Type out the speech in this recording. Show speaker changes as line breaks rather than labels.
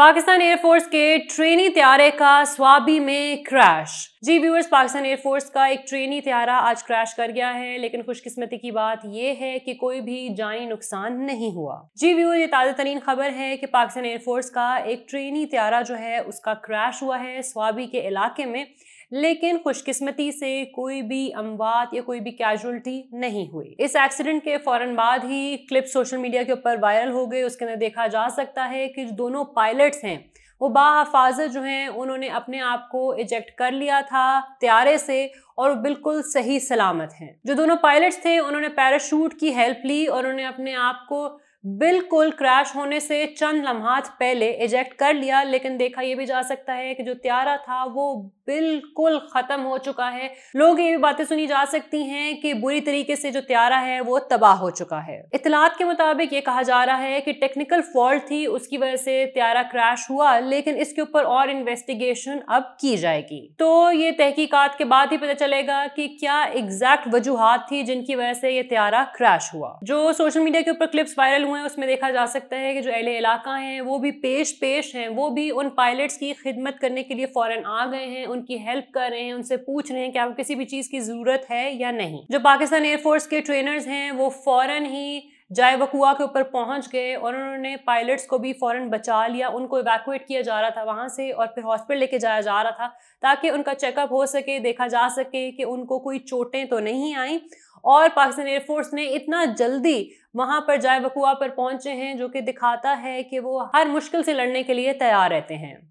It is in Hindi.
पाकिस्तान एयरफोर्स के ट्रेनी त्यारे का स्वाबी में क्रैश जी व्यूअर्स पाकिस्तान एयरफोर्स का एक ट्रेनी त्यारा आज क्रैश कर गया है लेकिन खुशकिस्मती की बात यह है कि कोई भी जानी नुकसान नहीं हुआ जी व्यूअर ये ताज़ा तरीन खबर है कि पाकिस्तान एयरफोर्स का एक ट्रेनी त्यारा जो है उसका क्रैश हुआ है स्वाबी के इलाके में लेकिन खुशकिस्मती से कोई भी अमवात या कोई भी कैजुअलिटी नहीं हुई इस एक्सीडेंट के फौरन बाद ही क्लिप सोशल मीडिया के ऊपर वायरल हो गई उसके अंदर देखा जा सकता है कि दोनों पायलट्स हैं वो बाहफाजत जो हैं उन्होंने अपने आप को इजेक्ट कर लिया था त्यारे से और बिल्कुल सही सलामत हैं जो दोनों पायलट्स थे उन्होंने पैराशूट की हेल्प ली और उन्होंने अपने आप को बिल्कुल क्रैश होने से चंद लम्हात पहले इजेक्ट कर लिया लेकिन देखा यह भी जा सकता है कि जो त्यारा था वो बिल्कुल ख़त्म हो चुका है लोग ये भी बातें सुनी जा सकती हैं कि बुरी तरीके से जो त्यारा है वो तबाह हो चुका है इतलात के मुताबिक ये कहा जा रहा है कि टेक्निकल फॉल्ट थी उसकी वजह से त्यारा क्रैश हुआ लेकिन इसके ऊपर और इन्वेस्टिगेशन अब की जाएगी तो ये तहकीकत के बाद ही पता चलेगा कि क्या एग्जैक्ट वजूहत थी जिनकी वजह से ये त्यारा क्रैश हुआ जो सोशल मीडिया के ऊपर क्लिप्स वायरल हुए हैं उसमें देखा जा सकता है कि जो अहले इलाका हैं वो भी पेश पेश हैं वो भी उन पायलट्स की खिदमत करने के लिए फौरन आ गए हैं उनकी हेल्प कर रहे हैं उनसे पूछ रहे हैं कि आपको किसी भी चीज़ की ज़रूरत है या नहीं जो पाकिस्तान एयरफोर्स के ट्रेनर्स हैं वो फ़ौर ही जाए वकुआ के ऊपर पहुंच गए और उन्होंने पायलट्स को भी फ़ौरन बचा लिया उनको इवैकुएट किया जा रहा था वहाँ से और फिर हॉस्पिटल लेके जाया जा रहा था ताकि उनका चेकअप हो सके देखा जा सके कि उनको कोई चोटें तो नहीं आई और पाकिस्तान एयरफोर्स ने इतना जल्दी वहाँ पर जाए वकुआ पर पहुँचे हैं जो कि दिखाता है कि वो हर मुश्किल से लड़ने के लिए तैयार रहते हैं